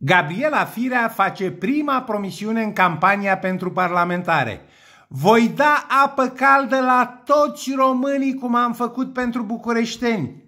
Gabriela Firea face prima promisiune în campania pentru parlamentare. Voi da apă caldă la toți românii cum am făcut pentru bucureșteni.